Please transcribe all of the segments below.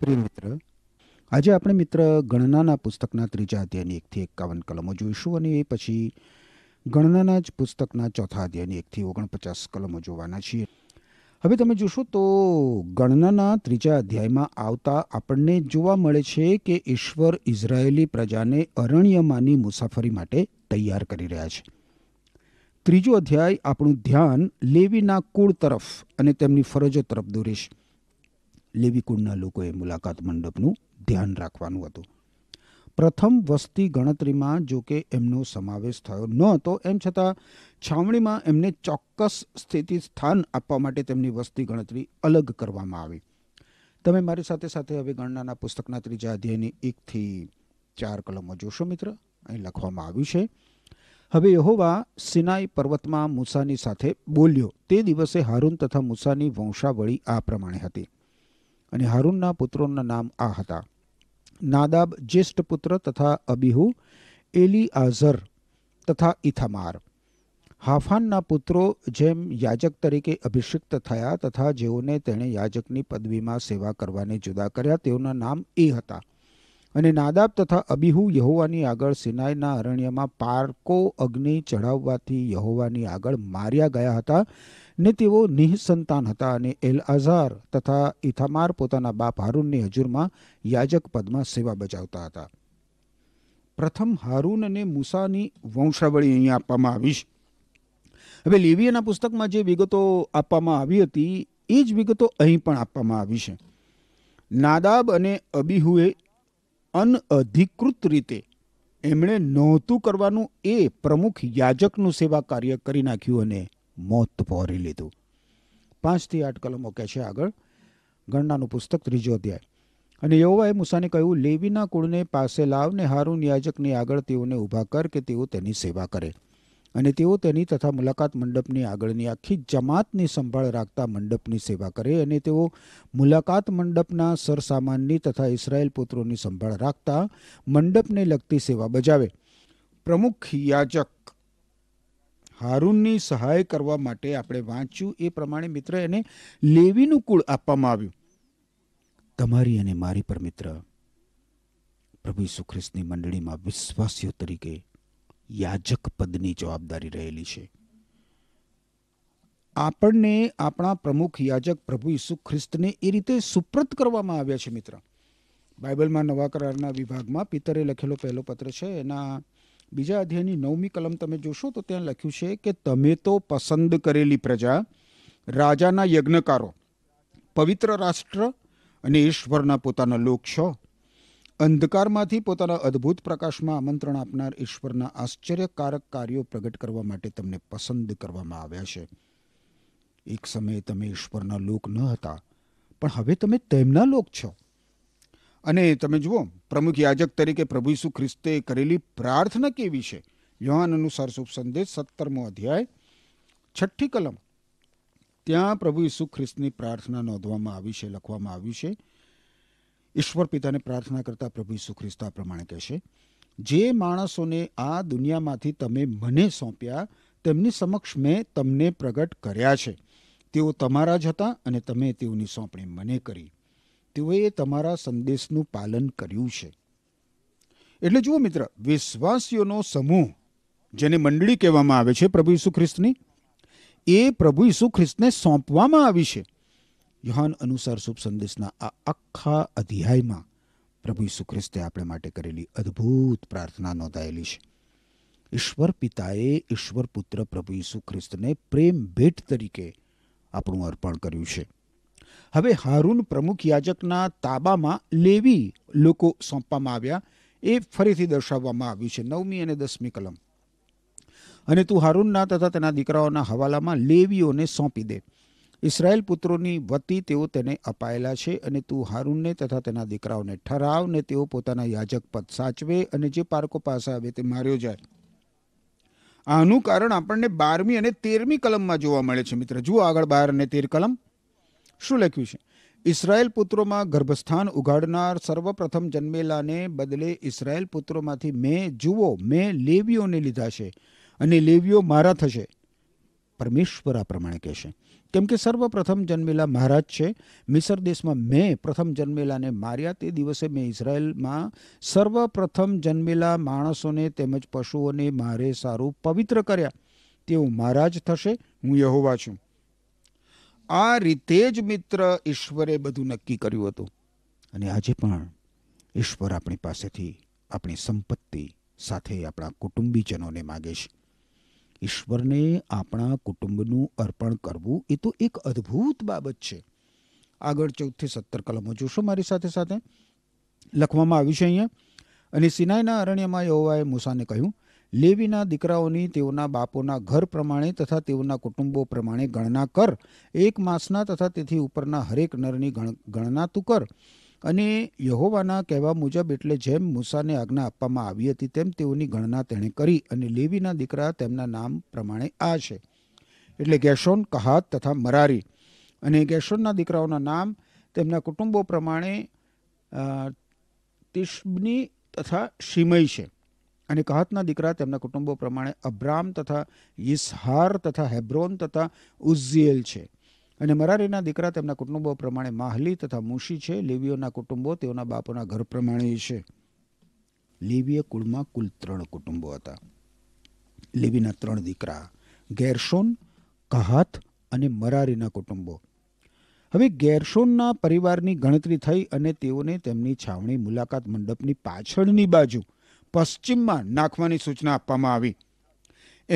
પ્રિય મિત્ર આજે આપણે મિત્ર ગણનાના પુસ્તકના ત્રીજા અધ્યાયની એકથી એકાવન કલમો જોઈશું અને એ પછી ગણનાના જ પુસ્તકના ચોથા અધ્યાયની એકથી ઓગણપચાસ કલમો જોવાના છીએ હવે તમે જોશો તો ગણનાના ત્રીજા અધ્યાયમાં આવતા આપણને જોવા મળે છે કે ઈશ્વર ઇઝરાયેલી પ્રજાને અરણ્યમાંની મુસાફરી માટે તૈયાર કરી રહ્યા છે ત્રીજો અધ્યાય આપણું ધ્યાન લેવીના કુળ તરફ અને તેમની ફરજો તરફ દોરીશ લેવી લેવીકુંડના લોકોએ મુલાકાત મંડપનું ધ્યાન રાખવાનું હતું પ્રથમ વસ્તી ગણતરીમાં જો કે એમનો સમાવેશ થયો ન હતો એમ છતાં છાવણીમાં એમને ચોક્કસ સ્થિતિ સ્થાન આપવા માટે તેમની વસ્તી ગણતરી અલગ કરવામાં આવી તમે મારી સાથે સાથે હવે ગણનાના પુસ્તકના ત્રીજા અધ્યાયની એકથી ચાર કલમો જોશો મિત્ર અહીં લખવામાં આવ્યું છે હવે યહોવા સિનાઈ પર્વતમાં મૂસાની સાથે બોલ્યો તે દિવસે હારૂન તથા મૂસાની વંશાવળી આ પ્રમાણે હતી અને હારૂનના પુત્રોના નામ આ હતા નાદાબ જ્યેષ્ઠ પુત્ર તથા અબિહુ એલી આઝર તથા ઇથામાર હાફાનના પુત્રો જેમ યાજક તરીકે અભિષિક્ત થયા તથા જેઓને તેણે યાજકની પદવીમાં સેવા કરવાને જુદા કર્યા તેઓના નામ એ હતા અને નાદાબ તથા અબિહુ યહોવાની આગળ સિનાઈના અરણ્યમાં પારકો અગ્નિ ચઢાવવાથી યહોવાની આગળ માર્યા ગયા હતા ને તેઓ નિઃસંતાન હતા અને એલ આઝાર તથા ઇથામાર પોતાના બાપ હારૂનની હજુરમાં યાજક પદમાં સેવા બજાવતા હતા પ્રથમ હારૂન અને મુસાની વંશાવળી અહીં આપવામાં આવી છે હવે લેવીયના પુસ્તકમાં જે વિગતો આપવામાં આવી હતી એ જ વિગતો અહીં પણ આપવામાં આવી છે નાદાબ અને અબીહુએ અનઅધિકૃત રીતે એમણે નહોતું કરવાનું એ પ્રમુખ યાજકનું સેવા કાર્ય કરી નાખ્યું અને મોત પહોરી લીધું પાંચથી આઠ કલમો કહે છે આગળ ગણનાનું પુસ્તક ત્રીજો અધ્યાય અને યોવાએ મુસાને કહ્યું લેવીના કુળને પાસે લાવને હારું યાજકની આગળ તેઓને ઊભા કર કે તેઓ તેની સેવા કરે અને તેઓ તેની તથા મુલાકાત મંડપની આગળની આખી જમાતની સંભાળ રાખતા મંડપની સેવા કરે અને તેઓ મુલાકાત મંડપના સરસામાનની તથા ઇસરાયેલ પુત્રોની સંભાળ રાખતા મંડપને લગતી સેવા બજાવે પ્રમુખ યાજક હારૂનની સહાય કરવા માટે આપણે વાંચ્યું એ પ્રમાણે મિત્ર એને લેવીનું કુળ આપવામાં આવ્યું તમારી અને મારી પર મિત્ર પ્રભુ સુખ્રિસ્તની મંડળીમાં વિશ્વાસીઓ તરીકે યાજક પદની જવાબદારી રહેલી છે આપણને આપણા પ્રમુખ યાજક પ્રભુ ઈસુ ખ્રિસ્તને એ રીતે સુપ્રત કરવામાં આવ્યા છે મિત્ર બાઇબલમાં નવા કરારના વિભાગમાં પિતરે લખેલો પહેલો પત્ર છે એના બીજા અધ્યાયની નવમી કલમ તમે જોશો તો ત્યાં લખ્યું છે કે તમે તો પસંદ કરેલી પ્રજા રાજાના યજ્ઞકારો પવિત્ર રાષ્ટ્ર અને ઈશ્વરના પોતાના લોક છો અંધકારમાંથી પોતાના અદ્ભુત પ્રકાશમાં આમંત્રણ આપનાર ઈશ્વરના આશ્ચર્યકારક કાર્યો પ્રગટ કરવા માટે તમને પસંદ કરવામાં આવ્યા છે એક સમયે તમે ઈશ્વરના લોક ન હતા પણ હવે તમે તેમના લોક છો અને તમે જુઓ પ્રમુખ યાજક તરીકે પ્રભુ ઈસુ ખ્રિસ્તે કરેલી પ્રાર્થના કેવી છે યોહાન અનુસાર શુભ સંદેશ સત્તરમો અધ્યાય છઠ્ઠી કલમ ત્યાં પ્રભુ ઈસુ ખ્રિસ્તની પ્રાર્થના નોંધવામાં આવી છે લખવામાં આવી છે ઈશ્વર પિતાને પ્રાર્થના કરતા પ્રભુ ઈસુ ખ્રિસ્ત આ પ્રમાણે કહેશે જે માણસોને આ દુનિયામાંથી તમે મને સોંપ્યા તેમની સમક્ષ મેં તમને પ્રગટ કર્યા છે તેઓ તમારા જ હતા અને તમે તેઓની સોંપણી મને કરી તેઓએ તમારા સંદેશનું પાલન કર્યું છે એટલે જુઓ મિત્ર વિશ્વાસીઓનો સમૂહ જેને મંડળી કહેવામાં આવે છે પ્રભુ ઈસુ ખ્રિસ્તની એ પ્રભુ ઈસુ ખ્રિસ્તને સોંપવામાં આવી છે યુહાન અનુસાર શુભ સંદેશના આ આખા અધ્યાયમાં પ્રભુ ઈસુ ખ્રિસ્તે આપણે માટે કરેલી અદ્ભુત પ્રાર્થના નોંધાયેલી છે ઈશ્વર પિતાએ ઈશ્વર પુત્ર પ્રભુ ઈસુ ખ્રિસ્તને પ્રેમ ભેટ તરીકે આપણું અર્પણ કર્યું છે હવે હારૂન પ્રમુખ યાજકના તાબામાં લેવી લોકો સોંપવામાં આવ્યા એ ફરીથી દર્શાવવામાં આવ્યું છે નવમી અને દસમી કલમ અને તું હારૂનના તથા તેના દીકરાઓના હવાલામાં લેવીઓને સોંપી દે ઇસરાયેલ પુત્રોની વતી તેઓ તેને અપાયેલા છે અને તું હારૂનને તથા તેના દીકરાઓને ઠરાવ ને તેઓ પોતાના યાજક પદ સાચવે અને જે પારકો પાસે આવે તે માર્યો જાય આનું કારણ આપણને બારમી અને તેરમી કલમમાં જોવા મળે છે મિત્ર જુઓ આગળ બાર અને તેર કલમ શું લખ્યું છે ઇસરાયેલ પુત્રોમાં ગર્ભસ્થાન ઉગાડનાર સર્વપ્રથમ જન્મેલાને બદલે ઇસરાયેલ પુત્રોમાંથી મેં જુઓ મેં લેવીઓને લીધા છે અને લેવીઓ મારા થશે પરમેશ્વર આ પ્રમાણે કહેશે કેમ કે સર્વપ્રથમ જન્મેલા મહારાજ છે મિસર દેશમાં મેં પ્રથમ જન્મેલાને માર્યા તે દિવસે મેં ઇઝરાયલમાં સર્વપ્રથમ જન્મેલા માણસોને તેમજ પશુઓને મારે સારું પવિત્ર કર્યા તેઓ જ થશે હું યહોવા છું આ રીતે જ મિત્ર ઈશ્વરે બધું નક્કી કર્યું હતું અને આજે પણ ઈશ્વર આપણી પાસેથી આપણી સંપત્તિ સાથે આપણા કુટુંબીજનોને માગે છે ઈશ્વરને આપણા કુટુંબનું અર્પણ કરવું એ તો એક અદ્ભુત બાબત છે આગળ ચૌદથી સત્તર કલમો જોશો મારી સાથે સાથે લખવામાં આવ્યું છે અહીંયા અને સિનાઈના અરણ્યમાં યોવાએ મૂસાને કહ્યું લેવીના દીકરાઓની તેઓના બાપોના ઘર પ્રમાણે તથા તેઓના કુટુંબો પ્રમાણે ગણના કર એક માસના તથા તેથી ઉપરના હરેક નરની ગણના તું કર અને યહોવાના કહેવા મુજબ એટલે જેમ મૂસાને આજ્ઞા આપવામાં આવી હતી તેમ તેઓની ગણના તેણે કરી અને લેવીના દીકરા તેમના નામ પ્રમાણે આ છે એટલે ગેશોન કહાત તથા મરારી અને ગેશોનના દીકરાઓના નામ તેમના કુટુંબો પ્રમાણે તિશ્બની તથા શિમય છે અને કહાતના દીકરા તેમના કુટુંબો પ્રમાણે અબ્રામ તથા યિસહાર તથા હેબ્રોન તથા ઉઝિયેલ છે અને મરારીના દીકરા તેમના કુટુંબો પ્રમાણે માહલી તથા મુશી છે લેવીઓના કુટુંબો તેઓના બાપોના ઘર પ્રમાણે છે લેવીય કુળમાં કુલ ત્રણ કુટુંબો હતા લેવીના ત્રણ દીકરા ગેરસોન કહાત અને મરારીના કુટુંબો હવે ગેરસોનના પરિવારની ગણતરી થઈ અને તેઓને તેમની છાવણી મુલાકાત મંડપની પાછળની બાજુ પશ્ચિમમાં નાખવાની સૂચના આપવામાં આવી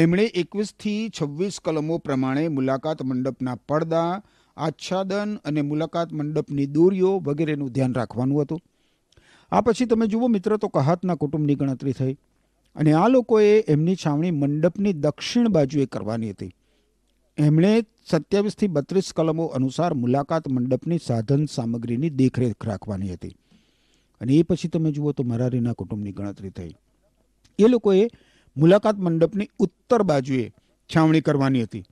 એમણે એકવીસથી છવ્વીસ કલમો પ્રમાણે મુલાકાત મંડપના પડદા આચ્છાદન અને મુલાકાત મંડપની દોરીઓ વગેરેનું ધ્યાન રાખવાનું હતું આ પછી તમે જુઓ મિત્ર તો કહાતના કુટુંબની ગણતરી થઈ અને આ લોકોએ એમની છાવણી મંડપની દક્ષિણ બાજુએ કરવાની હતી એમણે સત્યાવીસથી બત્રીસ કલમો અનુસાર મુલાકાત મંડપની સાધન સામગ્રીની દેખરેખ રાખવાની હતી અને એ પછી તમે જુઓ તો મરારીના કુટુંબની ગણતરી થઈ એ લોકોએ મુલાકાત મંડપની ઉત્તર બાજુએ છાવણી કરવાની હતી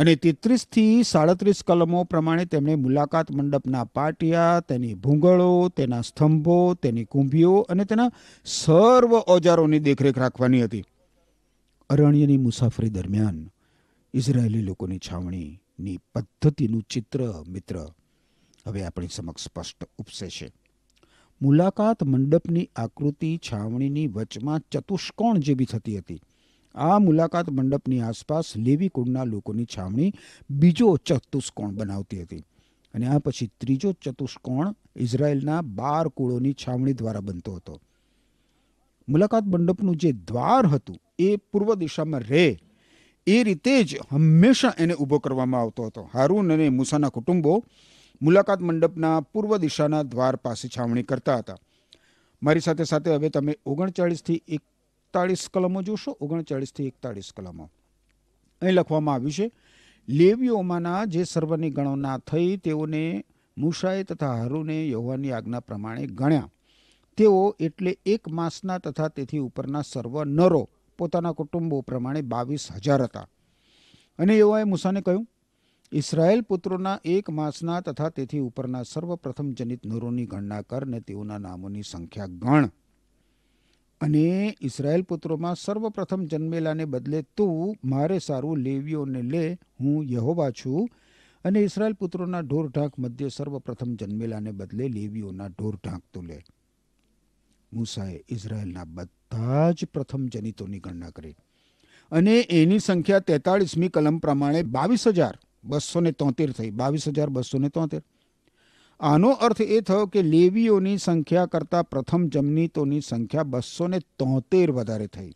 અને તેત્રીસથી સાડત્રીસ કલમો પ્રમાણે તેમણે મુલાકાત મંડપના પાટિયા તેની ભૂંગળો તેના સ્તંભો તેની કુંભીઓ અને તેના સર્વ ઓજારોની દેખરેખ રાખવાની હતી અરણ્યની મુસાફરી દરમિયાન ઇઝરાયેલી લોકોની છાવણીની પદ્ધતિનું ચિત્ર મિત્ર હવે આપણી સમક્ષ સ્પષ્ટ ઉપસે છે મુલાકાત મંડપની આકૃતિ છાવણીની વચમાં ચતુષ્કોણ જેવી થતી હતી આ મુલાકાત મંડપની આસપાસ લેવી કુળના લોકોની છાવણી બીજો ચતુષ્કોણ બનાવતી હતી અને આ પછી ત્રીજો ચતુષ્કોણ ઇઝરાયલના બાર કુળોની છાવણી દ્વારા બનતો હતો મુલાકાત મંડપનું જે દ્વાર હતું એ પૂર્વ દિશામાં રહે એ રીતે જ હંમેશા એને ઊભો કરવામાં આવતો હતો હારૂન અને મૂસાના કુટુંબો મુલાકાત મંડપના પૂર્વ દિશાના દ્વાર પાસે છાવણી કરતા હતા મારી સાથે સાથે હવે તમે ઓગણચાળીસથી એકતાળીસ કલમો જોશો ઓગણચાળીસથી એકતાળીસ કલમો અહીં લખવામાં આવ્યું છે લેવીઓમાંના જે સર્વની ગણના થઈ તેઓને મૂસાએ તથા હરુને યહોવાની આજ્ઞા પ્રમાણે ગણ્યા તેઓ એટલે એક માસના તથા તેથી ઉપરના સર્વ નરો પોતાના કુટુંબો પ્રમાણે બાવીસ હજાર હતા અને એઓએ મૂસાને કહ્યું ઇસરાયેલ પુત્રોના એક માસના તથા તેથી ઉપરના સર્વપ્રથમ જનિત નરોની ગણના કર ને તેઓના નામોની સંખ્યા ગણ અને ઇસરાયેલ પુત્રોમાં સર્વપ્રથમ જન્મેલાને બદલે તું મારે સારું લેવીઓને લે હું યહોવા છું અને ઇસરાયેલ પુત્રોના ઢોર ઢાંક મધ્ય સર્વપ્રથમ જન્મેલાને બદલે લેવીઓના ઢોર ઢાંક તું લે મૂસાએ ઇઝરાયેલના બધા જ પ્રથમ જનિતોની ગણના કરી અને એની સંખ્યા તેતાળીસમી કલમ પ્રમાણે બાવીસ હજાર બસો ને તોતેર થઈ બાવીસ હજાર બસો ને તોતેર આનો અર્થ એ થયો કે લેવીઓની સંખ્યા કરતાં પ્રથમ જમનીતોની સંખ્યા બસો ને તોતેર વધારે થઈ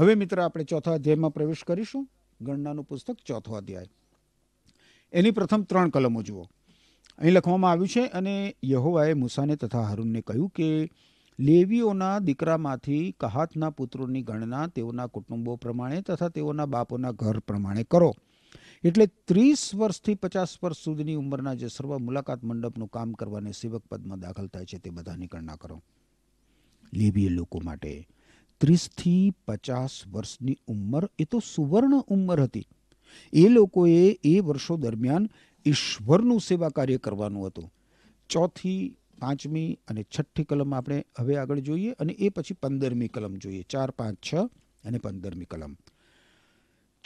હવે મિત્ર આપણે ચોથા અધ્યાયમાં પ્રવેશ કરીશું ગણનાનું પુસ્તક ચોથો અધ્યાય એની પ્રથમ ત્રણ કલમો જુઓ અહીં લખવામાં આવ્યું છે અને યહોવાએ મુસાને તથા હરુનને કહ્યું કે લેવીઓના દીકરામાંથી કહાતના પુત્રોની ગણના તેઓના કુટુંબો પ્રમાણે તથા તેઓના બાપોના ઘર પ્રમાણે કરો એટલે ત્રીસ વર્ષથી પચાસ વર્ષ સુધીની ઉંમરના જે સર્વ મુલાકાત મંડપનું કામ કરવાને સેવક પદમાં દાખલ થાય છે તે બધાની ગણના કરો લેબીય લોકો માટે ત્રીસથી પચાસ વર્ષની ઉંમર એ તો સુવર્ણ ઉંમર હતી એ લોકોએ એ વર્ષો દરમિયાન ઈશ્વરનું સેવા કાર્ય કરવાનું હતું ચોથી પાંચમી અને છઠ્ઠી કલમ આપણે હવે આગળ જોઈએ અને એ પછી પંદરમી કલમ જોઈએ ચાર પાંચ છ અને પંદરમી કલમ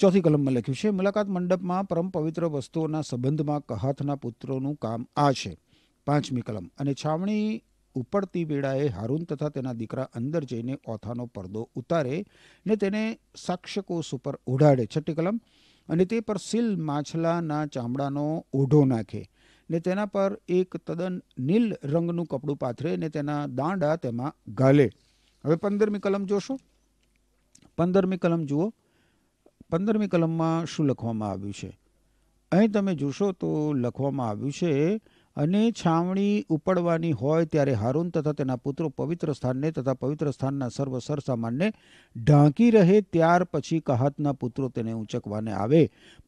ચોથી કલમમાં લખ્યું છે મુલાકાત મંડપમાં પરમ પવિત્ર વસ્તુઓના સંબંધમાં કહાથના પુત્રોનું કામ આ છે પાંચમી કલમ અને છાવણી ઉપડતી વેળાએ હારૂન તથા તેના દીકરા અંદર જઈને ઓથાનો પરદો ઉતારે ને તેને સાક્ષ્યકોષ ઉપર ઓઢાડે છઠ્ઠી કલમ અને તે પર સીલ માછલાના ચામડાનો ઓઢો નાખે ને તેના પર એક તદ્દન નીલ રંગનું કપડું પાથરે ને તેના દાંડા તેમાં ગાલે હવે પંદરમી કલમ જોશો પંદરમી કલમ જુઓ પંદરમી કલમમાં શું લખવામાં આવ્યું છે અહીં તમે જોશો તો લખવામાં આવ્યું છે અને છાવણી ઉપડવાની હોય ત્યારે હારૂન તથા તેના પુત્રો પવિત્ર સ્થાનને તથા પવિત્ર સ્થાનના સર્વ સરસામાનને ઢાંકી રહે ત્યાર પછી કહાતના પુત્રો તેને ઊંચકવાને આવે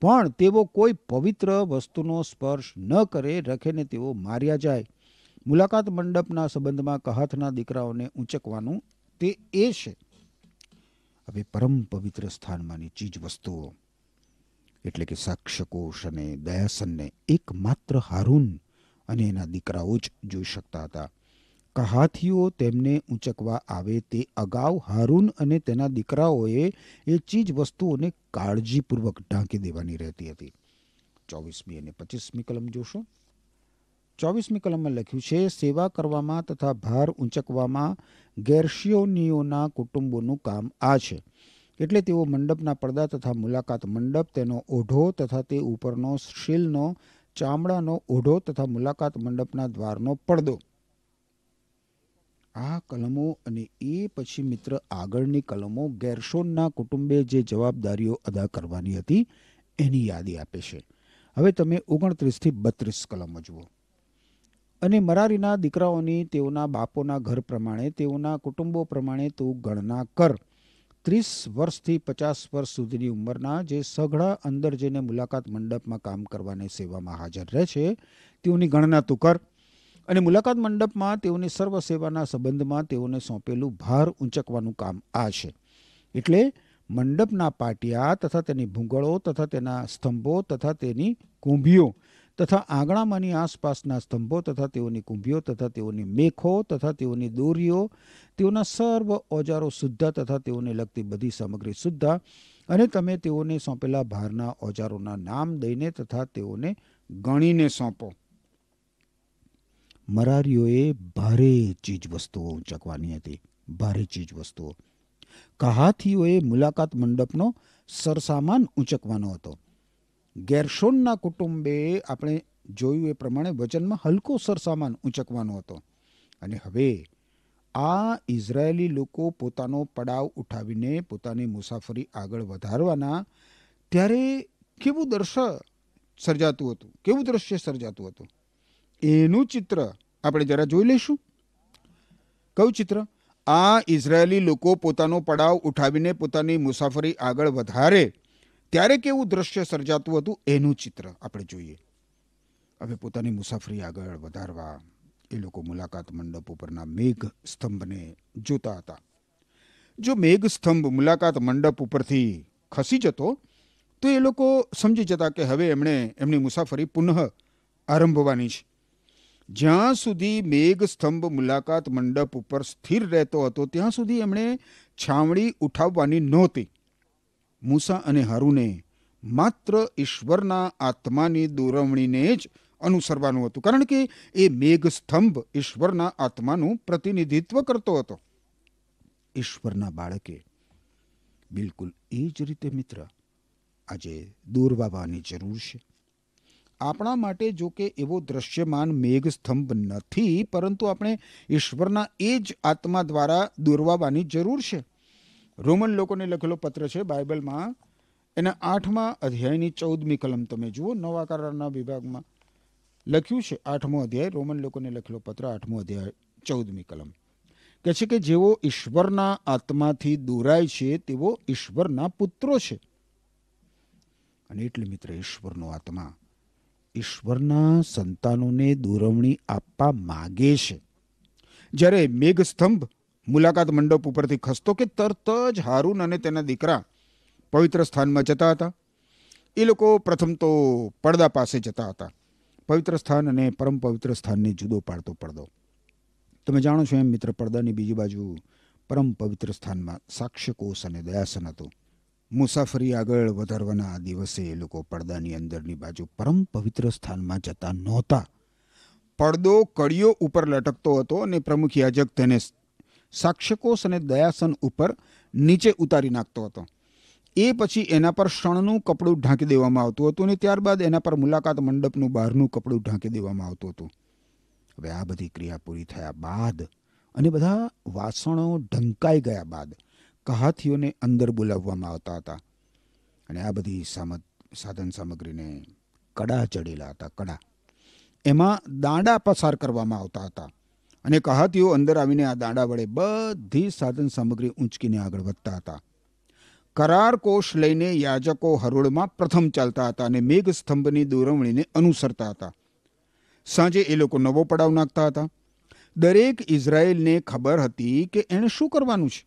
પણ તેઓ કોઈ પવિત્ર વસ્તુનો સ્પર્શ ન કરે રખેને તેઓ માર્યા જાય મુલાકાત મંડપના સંબંધમાં કહાથના દીકરાઓને ઊંચકવાનું તે એ છે હવે પરમ પવિત્ર સ્થાનમાંની ચીજ વસ્તુઓ એટલે કે સાક્ષકોશ અને દયાસનને એકમાત્ર હારૂન અને એના દીકરાઓ જ જોઈ શકતા હતા કહાથીઓ તેમને ઊંચકવા આવે તે અગાઉ હારૂન અને તેના દીકરાઓએ એ ચીજ વસ્તુઓને કાળજીપૂર્વક ઢાંકી દેવાની રહેતી હતી ચોવીસમી અને પચીસમી કલમ જોશો ચોવીસમી કલમમાં લખ્યું છે સેવા કરવામાં તથા ભાર ઊંચકવામાં ગેરશિયોનીઓના કુટુંબોનું કામ આ છે એટલે તેઓ મંડપના પડદા તથા મુલાકાત મંડપ તેનો ઓઢો તથા તે ઉપરનો શીલનો ચામડાનો ઓઢો તથા મુલાકાત મંડપના દ્વારનો પડદો આ કલમો અને એ પછી મિત્ર આગળની કલમો ગેરશોનના કુટુંબે જે જવાબદારીઓ અદા કરવાની હતી એની યાદી આપે છે હવે તમે ઓગણત્રીસથી બત્રીસ કલમો જુઓ અને મરારીના દીકરાઓની તેઓના બાપોના ઘર પ્રમાણે તેઓના કુટુંબો પ્રમાણે તું ગણના કર ત્રીસ વર્ષથી પચાસ વર્ષ સુધીની ઉંમરના જે સઘળા અંદર જઈને મુલાકાત મંડપમાં કામ કરવાની સેવામાં હાજર રહે છે તેઓની ગણના તું કર અને મુલાકાત મંડપમાં તેઓની સર્વ સેવાના સંબંધમાં તેઓને સોંપેલું ભાર ઊંચકવાનું કામ આ છે એટલે મંડપના પાટિયા તથા તેની ભૂંગળો તથા તેના સ્તંભો તથા તેની કુંભીઓ તથા આંગણામાંની આસપાસના સ્તંભો તથા તેઓની કુંભીઓ તથા તેઓની મેખો તથા તેઓની દોરીઓ તેઓના સર્વ ઓજારો સુદ્ધા તથા તેઓને લગતી બધી સામગ્રી સુદ્ધા અને તમે તેઓને સોંપેલા ભારના ઓજારોના નામ દઈને તથા તેઓને ગણીને સોંપો મરારીઓએ ભારે ચીજવસ્તુઓ ઊંચકવાની હતી ભારે ચીજ વસ્તુઓ કહાથીઓએ મુલાકાત મંડપનો સરસામાન ઊંચકવાનો હતો ગેરશોનના કુટુંબે આપણે જોયું એ પ્રમાણે વજનમાં હલકો સરસામાન ઊંચકવાનો હતો અને હવે આ ઇઝરાયેલી લોકો પોતાનો પડાવ ઉઠાવીને પોતાની મુસાફરી આગળ વધારવાના ત્યારે કેવું દર્શ સર્જાતું હતું કેવું દ્રશ્ય સર્જાતું હતું એનું ચિત્ર આપણે જરા જોઈ લઈશું કયું ચિત્ર આ ઇઝરાયેલી લોકો પોતાનો પડાવ ઉઠાવીને પોતાની મુસાફરી આગળ વધારે ત્યારે કેવું દ્રશ્ય સર્જાતું હતું એનું ચિત્ર આપણે જોઈએ હવે પોતાની મુસાફરી આગળ વધારવા એ લોકો મુલાકાત મંડપ ઉપરના મેઘ સ્તંભને જોતા હતા જો મેઘ સ્તંભ મુલાકાત મંડપ ઉપરથી ખસી જતો તો એ લોકો સમજી જતા કે હવે એમણે એમની મુસાફરી પુનઃ આરંભવાની છે જ્યાં સુધી મેઘ સ્તંભ મુલાકાત મંડપ ઉપર સ્થિર રહેતો હતો ત્યાં સુધી એમણે છાવણી ઉઠાવવાની નહોતી મૂસા અને હારુને માત્ર ઈશ્વરના આત્માની દોરવણીને જ અનુસરવાનું હતું કારણ કે એ મેઘસ્તંભ ઈશ્વરના આત્માનું પ્રતિનિધિત્વ કરતો હતો ઈશ્વરના બાળકે બિલકુલ એ જ રીતે મિત્ર આજે દોરવાવાની જરૂર છે આપણા માટે જો કે એવો દ્રશ્યમાન મેઘસ્તંભ નથી પરંતુ આપણે ઈશ્વરના એ જ આત્મા દ્વારા દોરવાવાની જરૂર છે રોમન લોકોને લખેલો પત્ર છે બાઇબલમાં એના આઠમા અધ્યાયની ચૌદમી કલમ તમે જુઓ નવા કરારના વિભાગમાં લખ્યું છે આઠમો અધ્યાય રોમન લોકોને લખેલો પત્ર આઠમો અધ્યાય ચૌદમી કલમ કહે છે કે જેઓ ઈશ્વરના આત્માથી દોરાય છે તેવો ઈશ્વરના પુત્રો છે અને એટલે મિત્ર ઈશ્વરનો આત્મા ઈશ્વરના સંતાનોને દોરવણી આપવા માગે છે જ્યારે મેઘસ્તંભ મુલાકાત મંડપ ઉપરથી ખસતો કે તરત જ હારૂન અને તેના દીકરા પવિત્ર સ્થાનમાં જતા હતા એ લોકો પ્રથમ તો પડદા પાસે જતા હતા પવિત્ર સ્થાન અને પરમ પવિત્ર સ્થાનને જુદો પાડતો પડદો તમે જાણો છો એમ મિત્ર પડદાની બીજી બાજુ પરમ પવિત્ર સ્થાનમાં સાક્ષ્યકોષ અને દયાસન હતું મુસાફરી આગળ વધારવાના આ દિવસે એ લોકો પડદાની અંદરની બાજુ પરમ પવિત્ર સ્થાનમાં જતા નહોતા પડદો કડીઓ ઉપર લટકતો હતો અને પ્રમુખ યાજક તેને સાક્ષકોશ અને દયાસન ઉપર નીચે ઉતારી નાખતો હતો એ પછી એના પર શણનું કપડું ઢાંકી દેવામાં આવતું હતું અને ત્યારબાદ એના પર મુલાકાત મંડપનું બહારનું કપડું ઢાંકી દેવામાં આવતું હતું હવે આ બધી ક્રિયા પૂરી થયા બાદ અને બધા વાસણો ઢંકાઈ ગયા બાદ કહાથીઓને અંદર બોલાવવામાં આવતા હતા અને આ બધી સામત સાધન સામગ્રીને કડા ચડેલા હતા કડા એમાં દાંડા પસાર કરવામાં આવતા હતા અને કહાતીઓ અંદર આવીને આ દાંડા વડે બધી સાધન સામગ્રી ઊંચકીને આગળ વધતા હતા કરાર કોષ લઈને યાજકો હરોળમાં પ્રથમ ચાલતા હતા અને મેઘસ્તંભની સ્તંભની દોરવણીને અનુસરતા હતા સાંજે એ લોકો નવો પડાવ નાખતા હતા દરેક ઇઝરાયેલને ખબર હતી કે એણે શું કરવાનું છે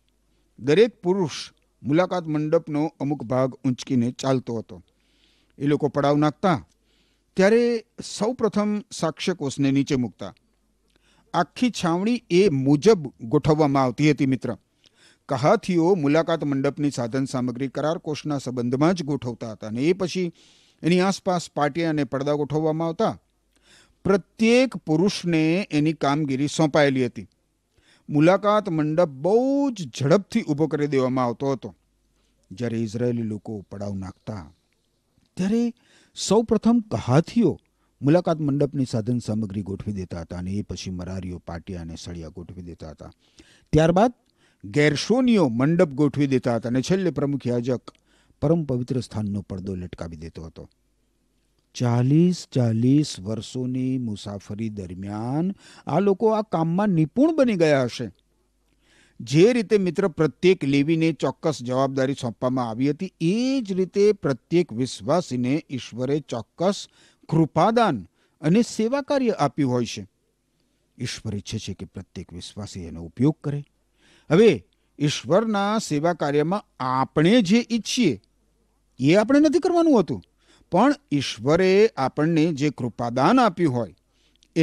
દરેક પુરુષ મુલાકાત મંડપનો અમુક ભાગ ઊંચકીને ચાલતો હતો એ લોકો પડાવ નાખતા ત્યારે સૌ પ્રથમ સાક્ષ્યકોષને નીચે મૂકતા આખી છાવણી એ મુજબ ગોઠવવામાં આવતી હતી મિત્ર કહાથીઓ મુલાકાત મંડપની સાધન સામગ્રી કરાર કોષના સંબંધમાં જ ગોઠવતા હતા અને એ પછી એની આસપાસ પાટિયા અને પડદા ગોઠવવામાં આવતા પ્રત્યેક પુરુષને એની કામગીરી સોંપાયેલી હતી મુલાકાત મંડપ બહુ જ ઝડપથી ઊભો કરી દેવામાં આવતો હતો જ્યારે ઇઝરાયેલી લોકો પડાવ નાખતા ત્યારે સૌ પ્રથમ કહાથીઓ મુલાકાત મંડપની સાધન સામગ્રી ગોઠવી દેતા હતા અને એ પછી મરારીઓ પાટિયા અને સળિયા ગોઠવી દેતા હતા ત્યારબાદ ગેરસોનીઓ મંડપ ગોઠવી દેતા હતા અને છેલ્લે પ્રમુખ યાજક પરમ પવિત્ર સ્થાનનો પડદો લટકાવી દેતો હતો ચાલીસ ચાલીસ વર્ષોની મુસાફરી દરમિયાન આ લોકો આ કામમાં નિપુણ બની ગયા હશે જે રીતે મિત્ર પ્રત્યેક લેવીને ચોક્કસ જવાબદારી સોંપવામાં આવી હતી એ જ રીતે પ્રત્યેક વિશ્વાસીને ઈશ્વરે ચોક્કસ કૃપાદાન અને સેવા કાર્ય આપ્યું હોય છે ઈશ્વર ઈચ્છે છે કે પ્રત્યેક વિશ્વાસી એનો ઉપયોગ કરે હવે ઈશ્વરના સેવા કાર્યમાં આપણે જે ઈચ્છીએ એ આપણે નથી કરવાનું હતું પણ ઈશ્વરે આપણને જે કૃપાદાન આપ્યું હોય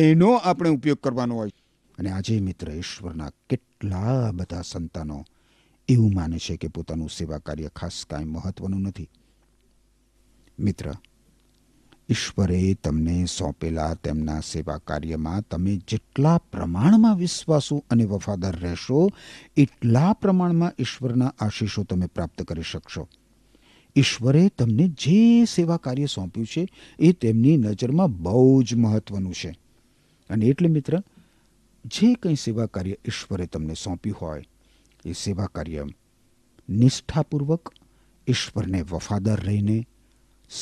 એનો આપણે ઉપયોગ કરવાનો હોય અને આજે મિત્ર ઈશ્વરના કેટલા બધા સંતાનો એવું માને છે કે પોતાનું સેવા કાર્ય ખાસ કાંઈ મહત્વનું નથી મિત્ર ઈશ્વરે તમને સોંપેલા તેમના સેવા કાર્યમાં તમે જેટલા પ્રમાણમાં વિશ્વાસુ અને વફાદાર રહેશો એટલા પ્રમાણમાં ઈશ્વરના આશીષો તમે પ્રાપ્ત કરી શકશો ઈશ્વરે તમને જે સેવા કાર્ય સોંપ્યું છે એ તેમની નજરમાં બહુ જ મહત્વનું છે અને એટલે મિત્ર જે કંઈ સેવા કાર્ય ઈશ્વરે તમને સોંપ્યું હોય એ સેવા કાર્ય નિષ્ઠાપૂર્વક ઈશ્વરને વફાદાર રહીને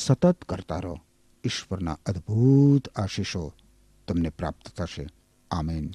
સતત કરતા રહો ઈશ્વરના અદ્ભુત આશીષો તમને પ્રાપ્ત થશે આમેન